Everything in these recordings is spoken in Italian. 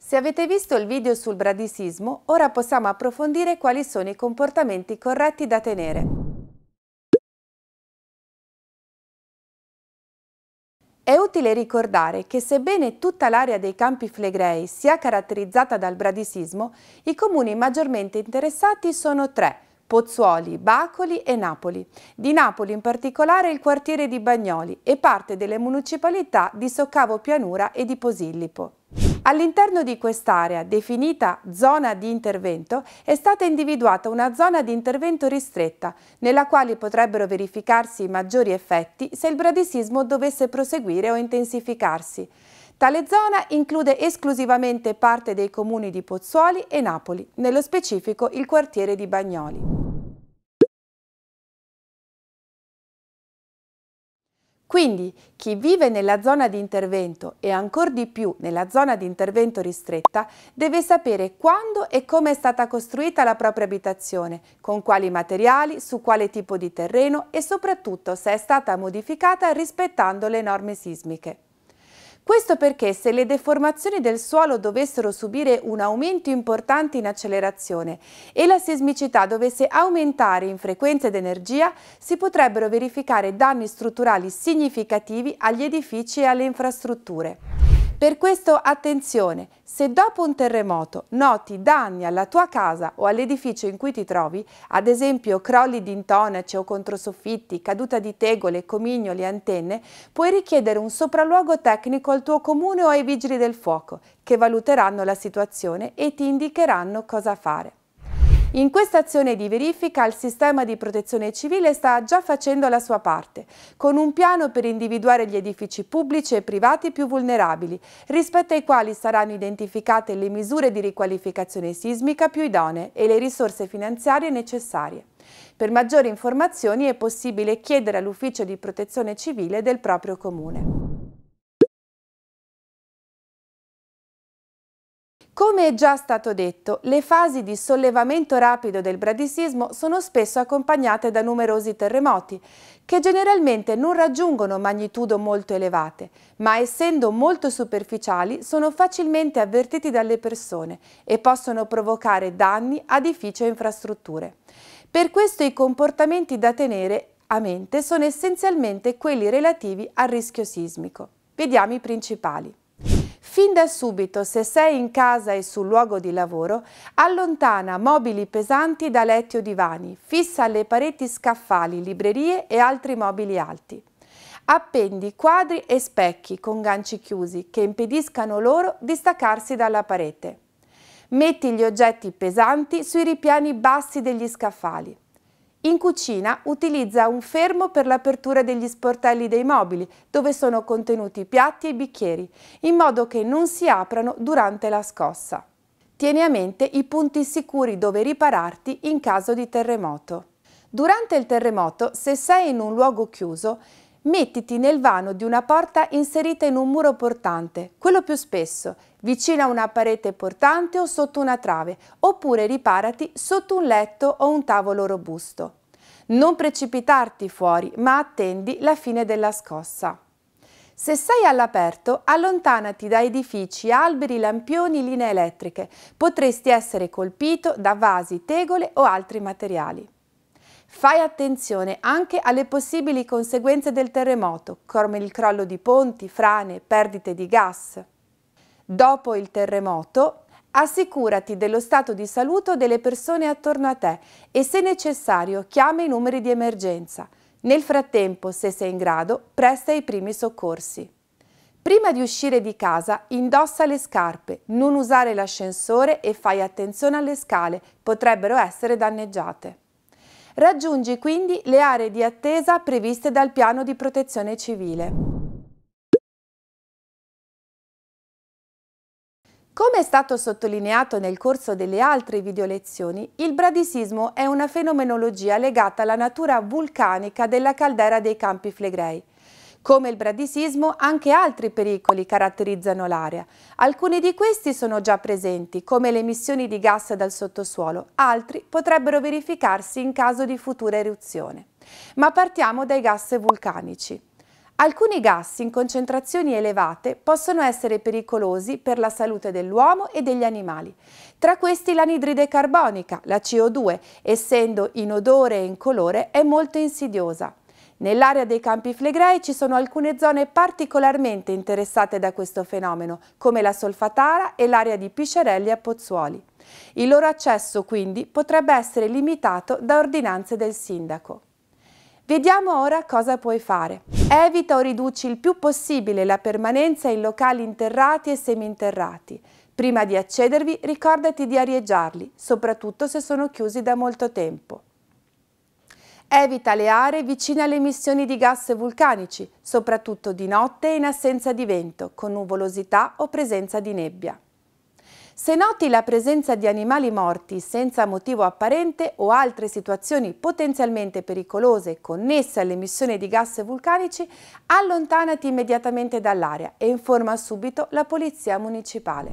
Se avete visto il video sul bradisismo, ora possiamo approfondire quali sono i comportamenti corretti da tenere. È utile ricordare che sebbene tutta l'area dei campi flegrei sia caratterizzata dal bradisismo, i comuni maggiormente interessati sono tre, Pozzuoli, Bacoli e Napoli. Di Napoli in particolare il quartiere di Bagnoli e parte delle municipalità di Soccavo Pianura e di Posillipo. All'interno di quest'area, definita zona di intervento, è stata individuata una zona di intervento ristretta, nella quale potrebbero verificarsi i maggiori effetti se il bradisismo dovesse proseguire o intensificarsi. Tale zona include esclusivamente parte dei comuni di Pozzuoli e Napoli, nello specifico il quartiere di Bagnoli. Quindi chi vive nella zona di intervento e ancor di più nella zona di intervento ristretta deve sapere quando e come è stata costruita la propria abitazione, con quali materiali, su quale tipo di terreno e soprattutto se è stata modificata rispettando le norme sismiche. Questo perché se le deformazioni del suolo dovessero subire un aumento importante in accelerazione e la sismicità dovesse aumentare in frequenza ed energia, si potrebbero verificare danni strutturali significativi agli edifici e alle infrastrutture. Per questo attenzione, se dopo un terremoto noti danni alla tua casa o all'edificio in cui ti trovi, ad esempio crolli di intonaci o controsoffitti, caduta di tegole, comignoli, antenne, puoi richiedere un sopralluogo tecnico al tuo comune o ai vigili del fuoco, che valuteranno la situazione e ti indicheranno cosa fare. In questa azione di verifica il sistema di protezione civile sta già facendo la sua parte, con un piano per individuare gli edifici pubblici e privati più vulnerabili, rispetto ai quali saranno identificate le misure di riqualificazione sismica più idonee e le risorse finanziarie necessarie. Per maggiori informazioni è possibile chiedere all'Ufficio di Protezione Civile del proprio comune. Come è già stato detto, le fasi di sollevamento rapido del bradisismo sono spesso accompagnate da numerosi terremoti, che generalmente non raggiungono magnitudo molto elevate, ma essendo molto superficiali sono facilmente avvertiti dalle persone e possono provocare danni ad edifici e infrastrutture. Per questo i comportamenti da tenere a mente sono essenzialmente quelli relativi al rischio sismico. Vediamo i principali. Fin da subito, se sei in casa e sul luogo di lavoro, allontana mobili pesanti da letti o divani, fissa alle pareti scaffali, librerie e altri mobili alti. Appendi quadri e specchi con ganci chiusi che impediscano loro di staccarsi dalla parete. Metti gli oggetti pesanti sui ripiani bassi degli scaffali. In cucina utilizza un fermo per l'apertura degli sportelli dei mobili, dove sono contenuti piatti e bicchieri, in modo che non si aprano durante la scossa. Tieni a mente i punti sicuri dove ripararti in caso di terremoto. Durante il terremoto, se sei in un luogo chiuso, mettiti nel vano di una porta inserita in un muro portante, quello più spesso, vicino a una parete portante o sotto una trave, oppure riparati sotto un letto o un tavolo robusto. Non precipitarti fuori, ma attendi la fine della scossa. Se sei all'aperto, allontanati da edifici, alberi, lampioni, linee elettriche. Potresti essere colpito da vasi, tegole o altri materiali. Fai attenzione anche alle possibili conseguenze del terremoto, come il crollo di ponti, frane, perdite di gas. Dopo il terremoto, Assicurati dello stato di salute delle persone attorno a te e se necessario chiama i numeri di emergenza. Nel frattempo, se sei in grado, presta i primi soccorsi. Prima di uscire di casa, indossa le scarpe, non usare l'ascensore e fai attenzione alle scale, potrebbero essere danneggiate. Raggiungi quindi le aree di attesa previste dal piano di protezione civile. Come è stato sottolineato nel corso delle altre videolezioni, il bradisismo è una fenomenologia legata alla natura vulcanica della caldera dei Campi Flegrei. Come il bradisismo, anche altri pericoli caratterizzano l'area. Alcuni di questi sono già presenti, come le emissioni di gas dal sottosuolo, altri potrebbero verificarsi in caso di futura eruzione. Ma partiamo dai gas vulcanici. Alcuni gas in concentrazioni elevate possono essere pericolosi per la salute dell'uomo e degli animali. Tra questi l'anidride carbonica, la CO2, essendo in odore e incolore, è molto insidiosa. Nell'area dei Campi Flegrei ci sono alcune zone particolarmente interessate da questo fenomeno, come la Solfatara e l'area di Piscerelli a Pozzuoli. Il loro accesso quindi potrebbe essere limitato da ordinanze del sindaco. Vediamo ora cosa puoi fare. Evita o riduci il più possibile la permanenza in locali interrati e seminterrati. Prima di accedervi ricordati di arieggiarli, soprattutto se sono chiusi da molto tempo. Evita le aree vicine alle emissioni di gas vulcanici, soprattutto di notte e in assenza di vento, con nuvolosità o presenza di nebbia. Se noti la presenza di animali morti senza motivo apparente o altre situazioni potenzialmente pericolose connesse all'emissione di gas vulcanici, allontanati immediatamente dall'area e informa subito la Polizia Municipale.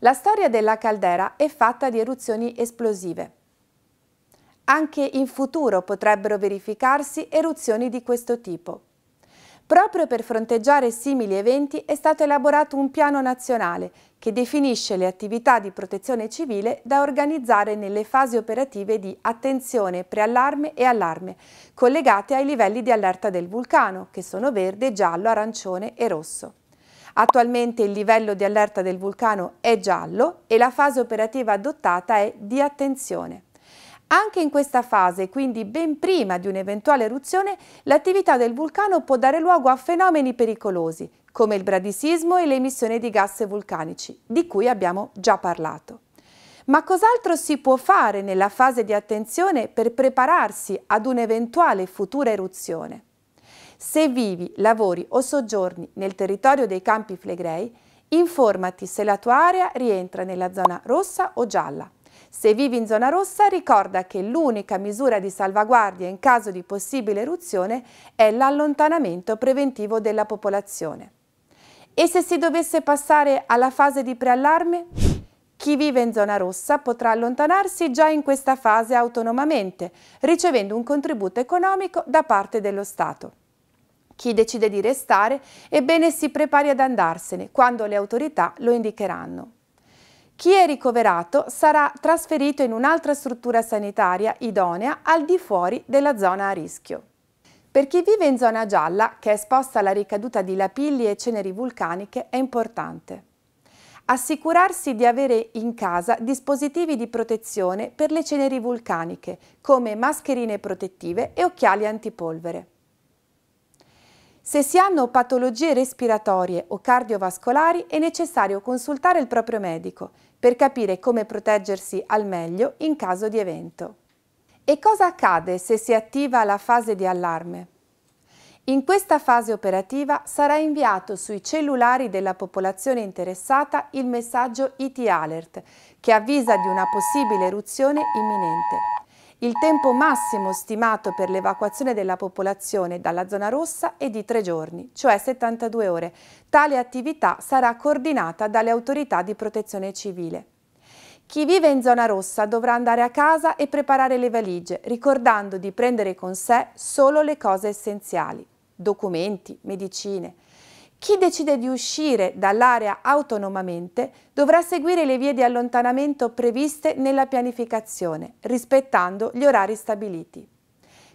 La storia della caldera è fatta di eruzioni esplosive. Anche in futuro potrebbero verificarsi eruzioni di questo tipo. Proprio per fronteggiare simili eventi è stato elaborato un piano nazionale che definisce le attività di protezione civile da organizzare nelle fasi operative di attenzione, preallarme e allarme, collegate ai livelli di allerta del vulcano, che sono verde, giallo, arancione e rosso. Attualmente il livello di allerta del vulcano è giallo e la fase operativa adottata è di attenzione. Anche in questa fase, quindi ben prima di un'eventuale eruzione, l'attività del vulcano può dare luogo a fenomeni pericolosi, come il bradisismo e l'emissione di gas vulcanici, di cui abbiamo già parlato. Ma cos'altro si può fare nella fase di attenzione per prepararsi ad un'eventuale futura eruzione? Se vivi, lavori o soggiorni nel territorio dei Campi Flegrei, informati se la tua area rientra nella zona rossa o gialla se vivi in zona rossa ricorda che l'unica misura di salvaguardia in caso di possibile eruzione è l'allontanamento preventivo della popolazione. E se si dovesse passare alla fase di preallarme? Chi vive in zona rossa potrà allontanarsi già in questa fase autonomamente, ricevendo un contributo economico da parte dello Stato. Chi decide di restare, ebbene si prepari ad andarsene quando le autorità lo indicheranno. Chi è ricoverato sarà trasferito in un'altra struttura sanitaria idonea al di fuori della zona a rischio. Per chi vive in zona gialla, che è esposta alla ricaduta di lapilli e ceneri vulcaniche, è importante. Assicurarsi di avere in casa dispositivi di protezione per le ceneri vulcaniche, come mascherine protettive e occhiali antipolvere. Se si hanno patologie respiratorie o cardiovascolari è necessario consultare il proprio medico per capire come proteggersi al meglio in caso di evento. E cosa accade se si attiva la fase di allarme? In questa fase operativa sarà inviato sui cellulari della popolazione interessata il messaggio IT Alert che avvisa di una possibile eruzione imminente. Il tempo massimo stimato per l'evacuazione della popolazione dalla zona rossa è di tre giorni, cioè 72 ore. Tale attività sarà coordinata dalle autorità di protezione civile. Chi vive in zona rossa dovrà andare a casa e preparare le valigie, ricordando di prendere con sé solo le cose essenziali, documenti, medicine. Chi decide di uscire dall'area autonomamente dovrà seguire le vie di allontanamento previste nella pianificazione, rispettando gli orari stabiliti.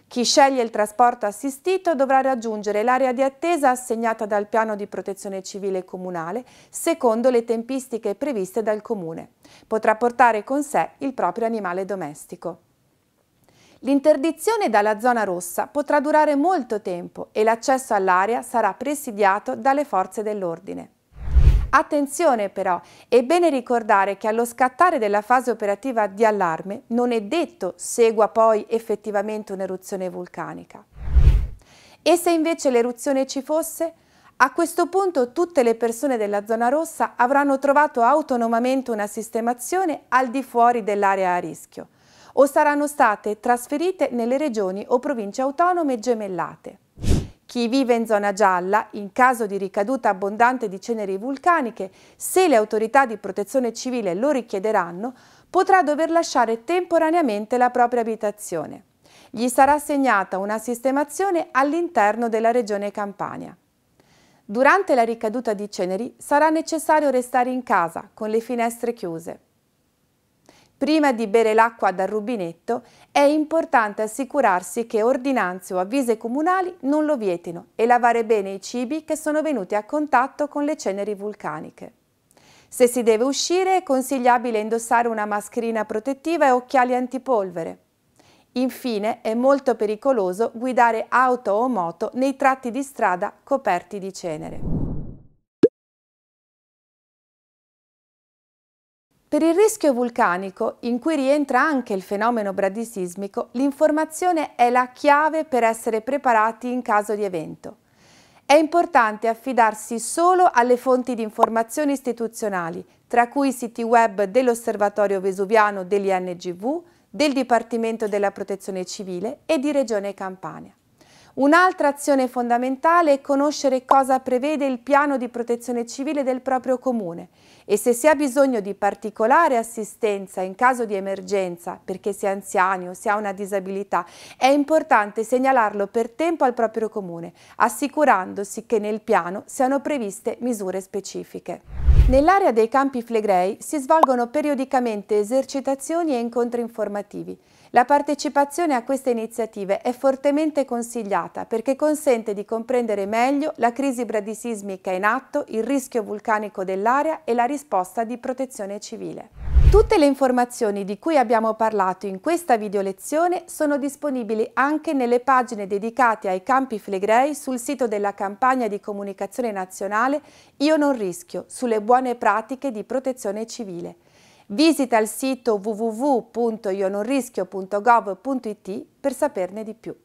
Chi sceglie il trasporto assistito dovrà raggiungere l'area di attesa assegnata dal piano di protezione civile comunale secondo le tempistiche previste dal comune. Potrà portare con sé il proprio animale domestico. L'interdizione dalla zona rossa potrà durare molto tempo e l'accesso all'area sarà presidiato dalle forze dell'ordine. Attenzione però, è bene ricordare che allo scattare della fase operativa di allarme non è detto segua poi effettivamente un'eruzione vulcanica. E se invece l'eruzione ci fosse? A questo punto tutte le persone della zona rossa avranno trovato autonomamente una sistemazione al di fuori dell'area a rischio o saranno state trasferite nelle regioni o province autonome gemellate. Chi vive in zona gialla, in caso di ricaduta abbondante di ceneri vulcaniche, se le autorità di protezione civile lo richiederanno, potrà dover lasciare temporaneamente la propria abitazione. Gli sarà assegnata una sistemazione all'interno della regione Campania. Durante la ricaduta di ceneri sarà necessario restare in casa con le finestre chiuse. Prima di bere l'acqua dal rubinetto è importante assicurarsi che ordinanze o avvise comunali non lo vietino e lavare bene i cibi che sono venuti a contatto con le ceneri vulcaniche. Se si deve uscire è consigliabile indossare una mascherina protettiva e occhiali antipolvere. Infine è molto pericoloso guidare auto o moto nei tratti di strada coperti di cenere. Per il rischio vulcanico, in cui rientra anche il fenomeno bradisismico, l'informazione è la chiave per essere preparati in caso di evento. È importante affidarsi solo alle fonti di informazioni istituzionali, tra cui i siti web dell'Osservatorio Vesuviano dell'INGV, del Dipartimento della Protezione Civile e di Regione Campania. Un'altra azione fondamentale è conoscere cosa prevede il piano di protezione civile del proprio comune e se si ha bisogno di particolare assistenza in caso di emergenza, perché si è anziani o si ha una disabilità, è importante segnalarlo per tempo al proprio comune, assicurandosi che nel piano siano previste misure specifiche. Nell'area dei Campi Flegrei si svolgono periodicamente esercitazioni e incontri informativi. La partecipazione a queste iniziative è fortemente consigliata perché consente di comprendere meglio la crisi bradisismica in atto, il rischio vulcanico dell'area e la risposta risposta di protezione civile. Tutte le informazioni di cui abbiamo parlato in questa videolezione sono disponibili anche nelle pagine dedicate ai campi flegrei sul sito della campagna di comunicazione nazionale Io non rischio sulle buone pratiche di protezione civile. Visita il sito www.iononrischio.gov.it per saperne di più.